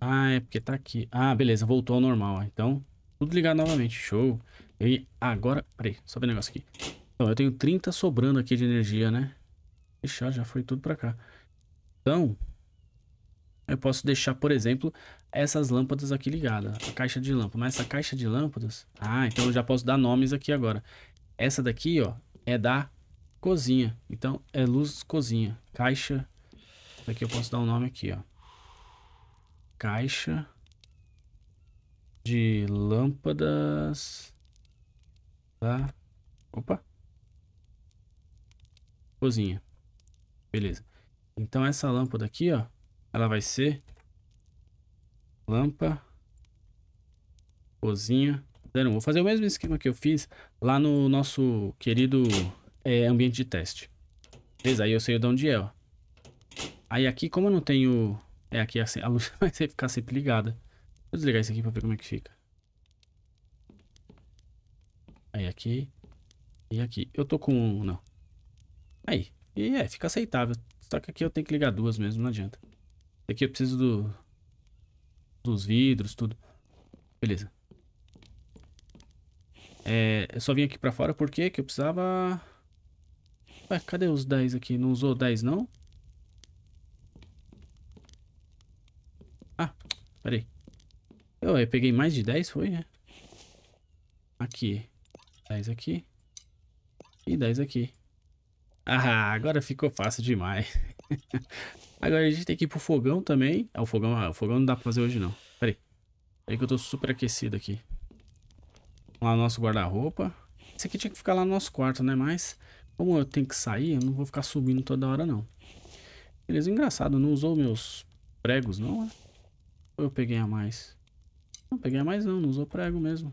Ah, é porque tá aqui. Ah, beleza, voltou ao normal, ó. Então, tudo ligado novamente. Show. E agora... Peraí, só ver um negócio aqui. Então, eu tenho 30 sobrando aqui de energia, né? deixar já foi tudo para cá. Então, eu posso deixar, por exemplo, essas lâmpadas aqui ligadas, a caixa de lâmpadas. Mas essa caixa de lâmpadas... Ah, então eu já posso dar nomes aqui agora. Essa daqui, ó, é da cozinha. Então, é luz cozinha. Caixa... Daqui eu posso dar o um nome aqui, ó. Caixa de lâmpadas da... Opa! Cozinha. Beleza. Então essa lâmpada aqui, ó, ela vai ser lampa cozinha, Vou fazer o mesmo esquema que eu fiz lá no nosso querido é, ambiente de teste. Beleza, aí eu sei de onde é, ó. Aí aqui, como eu não tenho... É, aqui assim, a luz [laughs] vai ficar sempre ligada. Vou desligar isso aqui pra ver como é que fica. Aí aqui. E aqui. Eu tô com... não. Aí. E é, fica aceitável. Só que aqui eu tenho que ligar duas mesmo, não adianta. Aqui eu preciso do... Dos vidros, tudo. Beleza. É, eu só vim aqui pra fora porque que eu precisava... Ué, cadê os 10 aqui? Não usou 10 não? Ah, peraí. Eu, eu peguei mais de 10, foi, né? Aqui. 10 aqui. E 10 aqui. Ah, agora ficou fácil demais. [laughs] agora a gente tem que ir pro fogão também. Ah, o fogão, ah, o fogão não dá pra fazer hoje não. Peraí. Peraí que eu tô super aquecido aqui. Vamos lá no nosso guarda-roupa. Esse aqui tinha que ficar lá no nosso quarto, né? Mas como eu tenho que sair, eu não vou ficar subindo toda hora não. Beleza, engraçado. Não usou meus pregos não, né? Ou eu peguei a mais? Não, peguei a mais não. Não usou prego mesmo.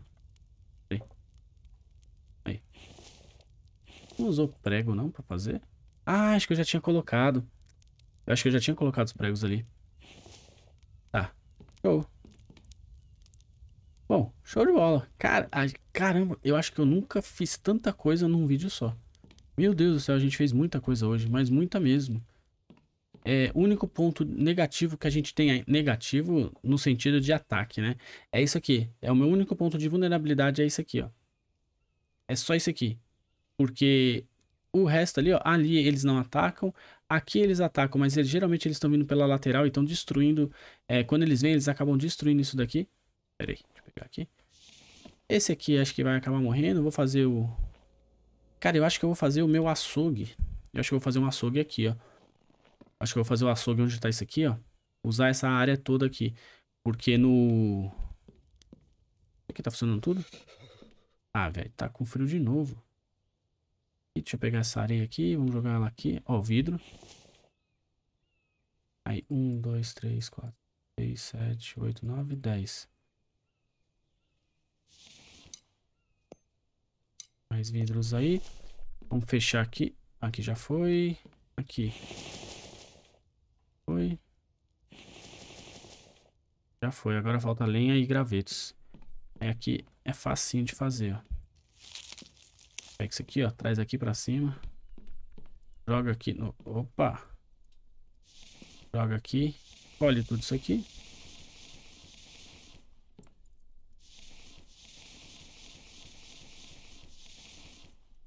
não usou prego não pra fazer? Ah, acho que eu já tinha colocado. Eu acho que eu já tinha colocado os pregos ali. Tá. Show. Bom, show de bola. Cara, ai, caramba, eu acho que eu nunca fiz tanta coisa num vídeo só. Meu Deus do céu, a gente fez muita coisa hoje, mas muita mesmo. É, o único ponto negativo que a gente tem aí, negativo no sentido de ataque, né? É isso aqui. É o meu único ponto de vulnerabilidade, é isso aqui, ó. É só isso aqui. Porque o resto ali, ó, ali eles não atacam. Aqui eles atacam, mas eles, geralmente eles estão vindo pela lateral e estão destruindo. É, quando eles vêm, eles acabam destruindo isso daqui. Pera aí, deixa eu pegar aqui. Esse aqui acho que vai acabar morrendo. Vou fazer o... Cara, eu acho que eu vou fazer o meu açougue. Eu acho que eu vou fazer um açougue aqui, ó. Acho que eu vou fazer o açougue onde tá isso aqui, ó. Usar essa área toda aqui. Porque no... Aqui tá funcionando tudo? Ah, velho, tá com frio de novo deixa eu pegar essa areia aqui, vamos jogar ela aqui. Ó, o vidro. Aí, 1, 2, 3, 4, 6, 7, 8, 9, 10. Mais vidros aí. Vamos fechar aqui. Aqui já foi. Aqui. Foi. Já foi. Agora falta lenha e gravetos. É aqui é facinho de fazer, ó. Pega isso aqui, ó. Traz aqui pra cima. Joga aqui no... Opa! Joga aqui. Colhe tudo isso aqui.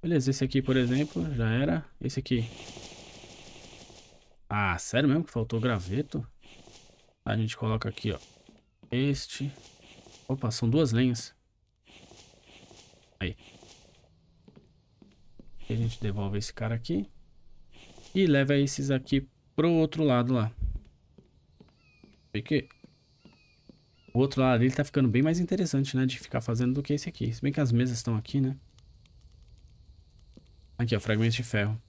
Beleza, esse aqui, por exemplo, já era. Esse aqui. Ah, sério mesmo que faltou graveto? A gente coloca aqui, ó. Este. Opa, são duas lenhas. Aí a gente devolve esse cara aqui. E leva esses aqui pro outro lado lá. Porque o outro lado dele tá ficando bem mais interessante, né? De ficar fazendo do que esse aqui. Se bem que as mesas estão aqui, né? Aqui, ó. Fragmentos de ferro.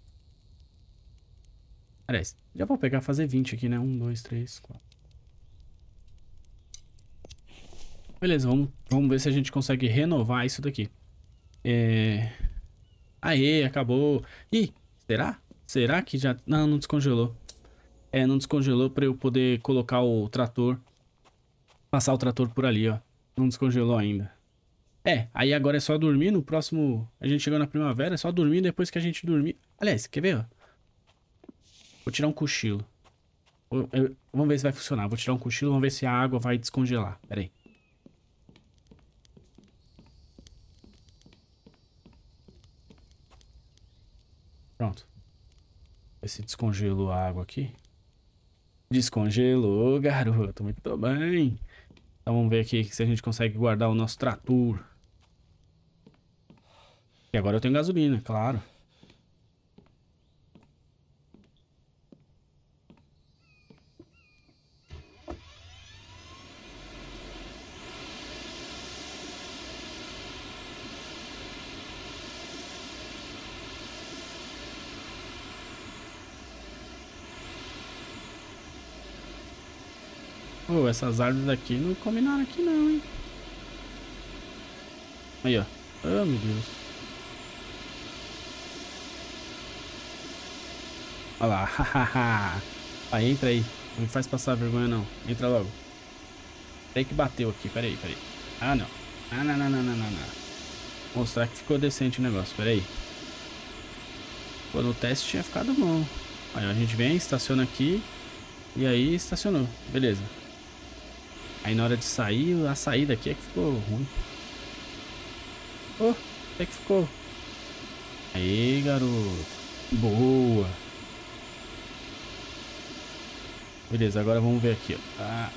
Aliás, já vou pegar fazer 20 aqui, né? 1, 2, 3, 4. Beleza, vamos, vamos ver se a gente consegue renovar isso daqui. É... Aê, acabou. Ih, será? Será que já... Não, não descongelou. É, não descongelou pra eu poder colocar o trator. Passar o trator por ali, ó. Não descongelou ainda. É, aí agora é só dormir. No próximo... A gente chegou na primavera, é só dormir depois que a gente dormir. Aliás, quer ver, ó? Vou tirar um cochilo. Eu, eu, vamos ver se vai funcionar. Vou tirar um cochilo, vamos ver se a água vai descongelar. Pera aí. Pronto. Esse descongelo a água aqui. Descongelou, garoto. Muito bem. Então vamos ver aqui se a gente consegue guardar o nosso trator. E agora eu tenho gasolina, claro. Pô, essas árvores daqui não combinaram aqui não, hein? Aí, ó. Oh, meu Deus. Olha lá, hahaha. [laughs] aí, entra aí. Não me faz passar vergonha, não. Entra logo. Tem que bateu aqui, peraí, peraí. Ah, não. Ah, não, não, não, não, não, não. Mostrar que ficou decente o negócio, peraí. Pô, no teste tinha ficado bom. Aí a gente vem, estaciona aqui. E aí estacionou. Beleza. Aí na hora de sair, a saída aqui é que ficou ruim. Oh, é que ficou. Aí, garoto. Boa. Beleza, agora vamos ver aqui. Ah,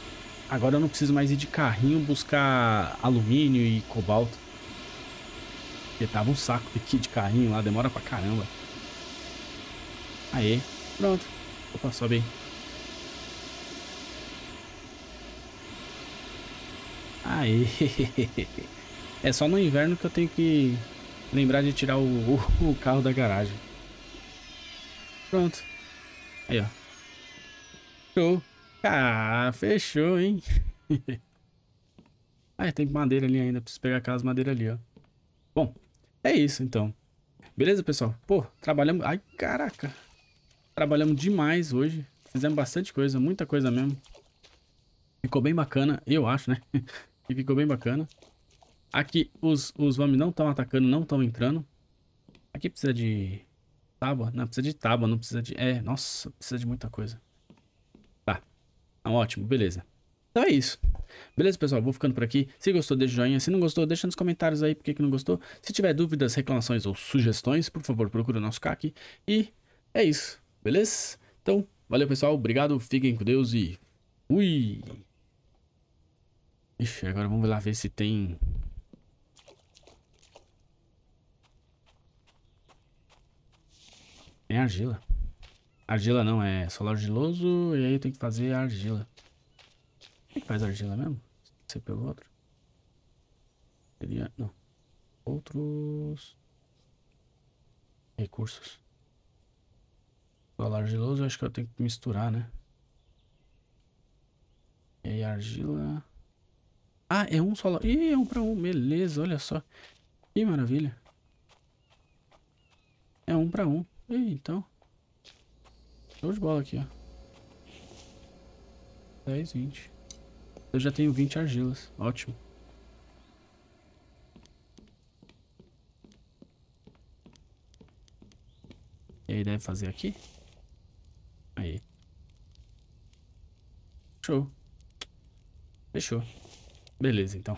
agora eu não preciso mais ir de carrinho buscar alumínio e cobalto. Porque tava um saco aqui de carrinho lá, demora pra caramba. Aí, pronto. Opa, sobe aí. Aí. [laughs] É só no inverno que eu tenho que lembrar de tirar o, o, o carro da garagem. Pronto. Aí, ó. Show. Ah, fechou, hein? [laughs] ah, tem madeira ali ainda. Preciso pegar aquelas madeiras ali, ó. Bom, é isso então. Beleza, pessoal? Pô, trabalhamos... Ai, caraca. Trabalhamos demais hoje. Fizemos bastante coisa, muita coisa mesmo. Ficou bem bacana, eu acho, né? [laughs] E ficou bem bacana. Aqui os, os vamp não estão atacando, não estão entrando. Aqui precisa de tábua. Não, precisa de tábua, não precisa de... É, nossa, precisa de muita coisa. Tá. Então, ótimo, beleza. Então é isso. Beleza, pessoal? Vou ficando por aqui. Se gostou, deixa o joinha. Se não gostou, deixa nos comentários aí por que não gostou. Se tiver dúvidas, reclamações ou sugestões, por favor, procura o nosso CAC. E é isso, beleza? Então, valeu, pessoal. Obrigado, fiquem com Deus e... Fui! Ixi, agora vamos lá ver se tem... Tem é argila. Argila não, é solar argiloso e aí tem que fazer argila. Como é que faz argila mesmo? Ser pelo outro? Seria... não. Outros... Recursos. Solar argiloso acho que eu tenho que misturar, né? E aí argila... Ah, é um só. Ih, é um pra um. Beleza, olha só. Que maravilha. É um pra um. Ih, então. Show de bola aqui, ó. 10, 20. Eu já tenho 20 argilas. Ótimo. E aí deve fazer aqui? Aí. Show. Fechou. Beleza, então.